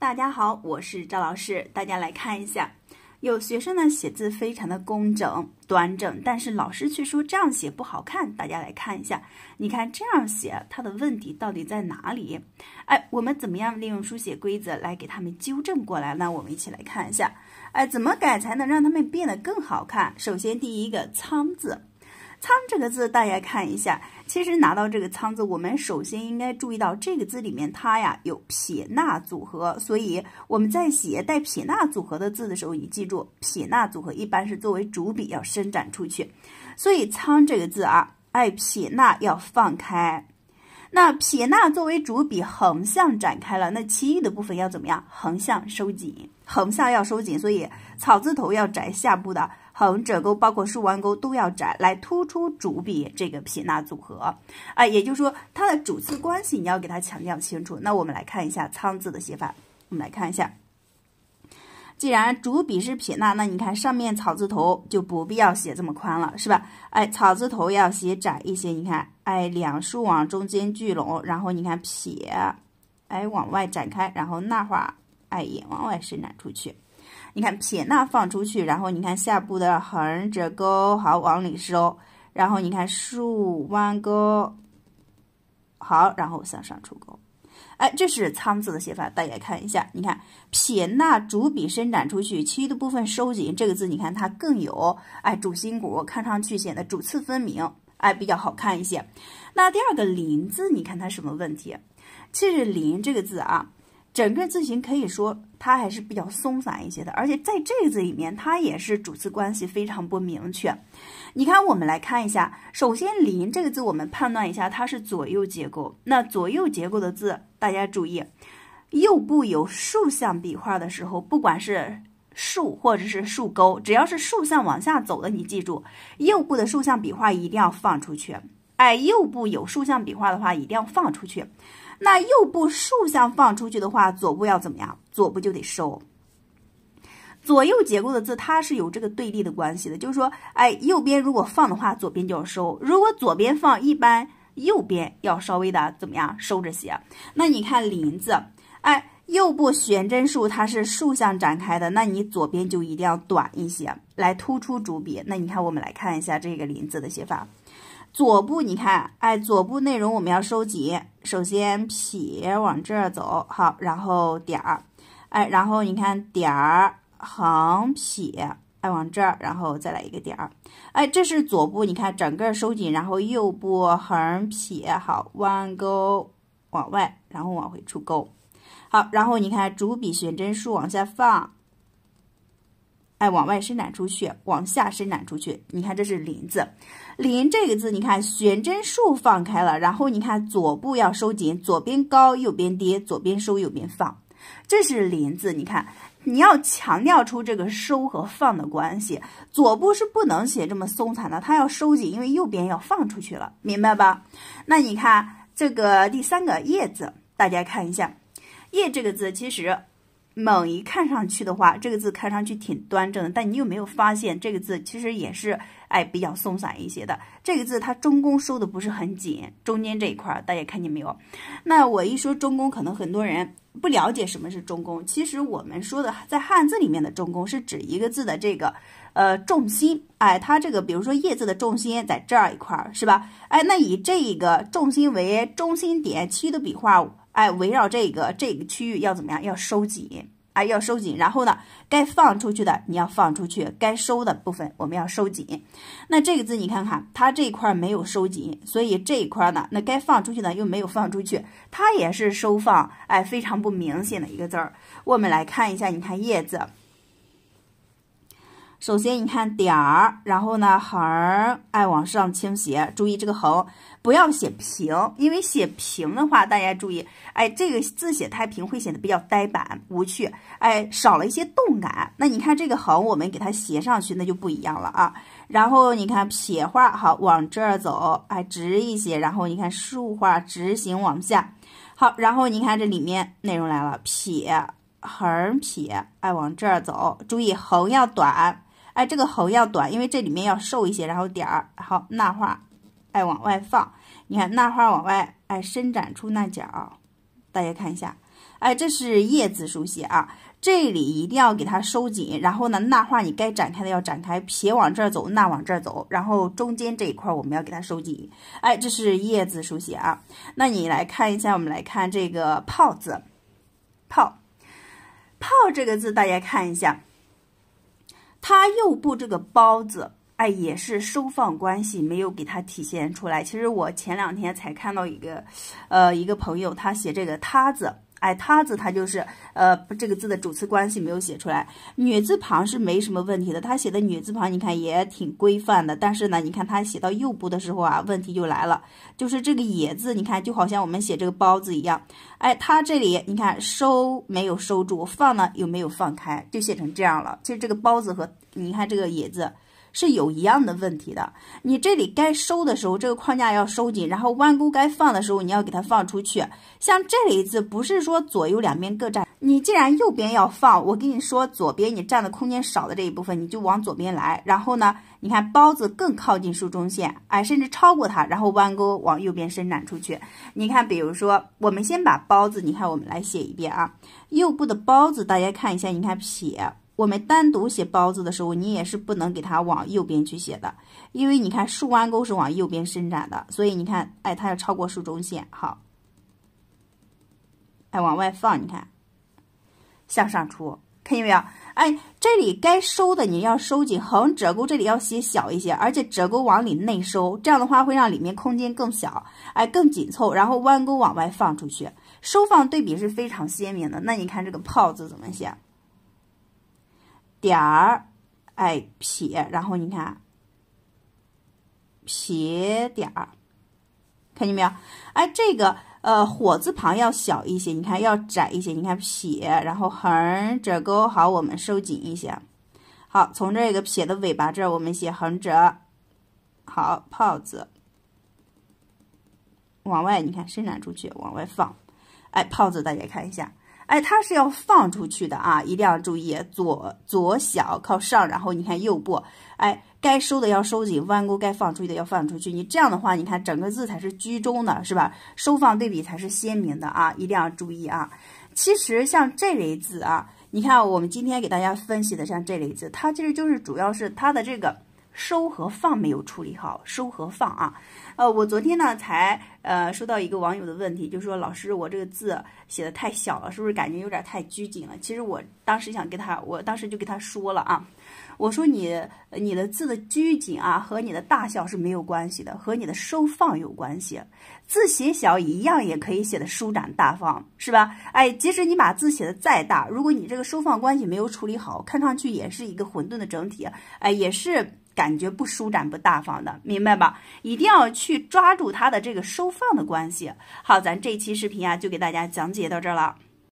大家好，我是赵老师。大家来看一下，有学生呢写字非常的工整、端正，但是老师却说这样写不好看。大家来看一下，你看这样写，它的问题到底在哪里？哎，我们怎么样利用书写规则来给他们纠正过来呢？我们一起来看一下，哎，怎么改才能让他们变得更好看？首先，第一个“仓”字。仓这个字，大家看一下，其实拿到这个仓字，我们首先应该注意到这个字里面它呀有撇捺组合，所以我们在写带撇捺组合的字的时候，你记住，撇捺组合一般是作为主笔要伸展出去，所以仓这个字啊，哎撇捺要放开，那撇捺作为主笔横向展开了，那其余的部分要怎么样？横向收紧，横向要收紧，所以草字头要窄下部的。横折钩包括竖弯钩都要窄，来突出主笔这个撇捺组合啊，也就是说它的主次关系你要给它强调清楚。那我们来看一下“仓”字的写法，我们来看一下。既然主笔是撇捺，那你看上面草字头就不必要写这么宽了，是吧？哎，草字头要写窄一些。你看，哎，两竖往中间聚拢，然后你看撇，哎，往外展开，然后捺画，哎，也往外伸展出去。你看撇捺放出去，然后你看下部的横折钩好往里收，然后你看竖弯钩好，然后向上出钩。哎，这是仓字的写法，大家看一下。你看撇捺主笔伸展出去，其余的部分收紧。这个字你看它更有哎主心骨，看上去显得主次分明，哎比较好看一些。那第二个林字，你看它什么问题？这是林这个字啊。整个字形可以说它还是比较松散一些的，而且在这个字里面，它也是主次关系非常不明确。你看，我们来看一下，首先“林”这个字，我们判断一下，它是左右结构。那左右结构的字，大家注意，右部有竖向笔画的时候，不管是竖或者是竖钩，只要是竖向往下走的，你记住，右部的竖向笔画一定要放出去。哎，右部有竖向笔画的话，一定要放出去。那右部竖向放出去的话，左部要怎么样？左部就得收。左右结构的字，它是有这个对立的关系的。就是说，哎，右边如果放的话，左边就要收；如果左边放，一般右边要稍微的怎么样收着写。那你看“林”字，哎，右部悬针竖它是竖向展开的，那你左边就一定要短一些，来突出主笔。那你看，我们来看一下这个“林”字的写法。左部，你看，哎，左部内容我们要收紧。首先撇往这儿走，好，然后点儿，哎，然后你看点儿横撇，哎，往这儿，然后再来一个点儿，哎，这是左部，你看整个收紧。然后右部横撇，好，弯钩往外，然后往回出钩，好，然后你看主笔悬针竖往下放。哎，往外伸展出去，往下伸展出去。你看，这是林字，林这个字，你看悬针竖放开了，然后你看左部要收紧，左边高，右边低，左边收，右边放，这是林字。你看，你要强调出这个收和放的关系，左部是不能写这么松散的，它要收紧，因为右边要放出去了，明白吧？那你看这个第三个叶字，大家看一下，叶这个字其实。猛一看上去的话，这个字看上去挺端正的，但你有没有发现，这个字其实也是哎比较松散一些的。这个字它中宫收的不是很紧，中间这一块儿大家看见没有？那我一说中宫，可能很多人不了解什么是中宫。其实我们说的在汉字里面的中宫是指一个字的这个呃重心。哎，它这个比如说“叶”字的重心在这儿一块儿是吧？哎，那以这一个重心为中心点，其余的笔画。哎，围绕这个这个区域要怎么样？要收紧啊，要收紧。然后呢，该放出去的你要放出去，该收的部分我们要收紧。那这个字你看看，它这一块没有收紧，所以这一块呢，那该放出去的又没有放出去，它也是收放，哎，非常不明显的一个字儿。我们来看一下，你看“叶”子，首先你看点儿，然后呢横，哎往上倾斜，注意这个横不要写平，因为写平的话，大家注意，哎这个字写太平会显得比较呆板无趣，哎少了一些动感。那你看这个横，我们给它斜上去，那就不一样了啊。然后你看撇画，好往这儿走，哎直一些。然后你看竖画，直行往下，好，然后你看这里面内容来了，撇横撇，哎往这儿走，注意横要短。哎，这个喉要短，因为这里面要瘦一些，然后点儿，然后捺画，哎往外放。你看捺画往外，哎伸展出那角，大家看一下。哎，这是叶字书写啊，这里一定要给它收紧。然后呢，捺画你该展开的要展开，撇往这儿走，捺往这儿走，然后中间这一块我们要给它收紧。哎，这是叶子书写啊。那你来看一下，我们来看这个泡字，泡，泡这个字，大家看一下。他右部这个包子，哎，也是收放关系没有给它体现出来。其实我前两天才看到一个，呃，一个朋友他写这个他字。哎，他字他就是，呃，这个字的主次关系没有写出来。女字旁是没什么问题的，他写的女字旁你看也挺规范的。但是呢，你看他写到右部的时候啊，问题就来了，就是这个也字，你看就好像我们写这个包子一样。哎，他这里你看收没有收住，放呢又没有放开，就写成这样了。其实这个包子和你看这个也字。是有一样的问题的。你这里该收的时候，这个框架要收紧；然后弯钩该放的时候，你要给它放出去。像这里字不是说左右两边各占，你既然右边要放，我跟你说，左边你占的空间少的这一部分，你就往左边来。然后呢，你看包子更靠近竖中线，哎，甚至超过它，然后弯钩往右边伸展出去。你看，比如说，我们先把包子，你看，我们来写一遍啊。右部的包子，大家看一下，你看撇。我们单独写“包子”的时候，你也是不能给它往右边去写的，因为你看竖弯钩是往右边伸展的，所以你看，哎，它要超过竖中线。好，哎，往外放，你看，向上出，看见没有？哎，这里该收的你要收紧，横折钩这里要写小一些，而且折钩往里内收，这样的话会让里面空间更小，哎，更紧凑。然后弯钩往外放出去，收放对比是非常鲜明的。那你看这个“泡”字怎么写？点儿，哎，撇，然后你看，撇点儿，看见没有？哎，这个呃火字旁要小一些，你看要窄一些。你看撇，然后横折钩，好，我们收紧一些。好，从这个撇的尾巴这儿，我们写横折。好，泡子，往外，你看伸展出去，往外放。哎，泡子，大家看一下。哎，它是要放出去的啊，一定要注意左左小靠上，然后你看右部，哎，该收的要收紧，弯钩该放出去的要放出去。你这样的话，你看整个字才是居中的是吧？收放对比才是鲜明的啊，一定要注意啊。其实像这类字啊，你看我们今天给大家分析的像这类字，它其实就是主要是它的这个收和放没有处理好，收和放啊。呃，我昨天呢才呃收到一个网友的问题，就说老师，我这个字写的太小了，是不是感觉有点太拘谨了？其实我当时想给他，我当时就给他说了啊，我说你你的字的拘谨啊和你的大小是没有关系的，和你的收放有关系。字写小一样也可以写的舒展大方，是吧？哎，即使你把字写的再大，如果你这个收放关系没有处理好，看上去也是一个混沌的整体，哎，也是。感觉不舒展、不大方的，明白吧？一定要去抓住它的这个收放的关系。好，咱这期视频啊，就给大家讲解到这儿了。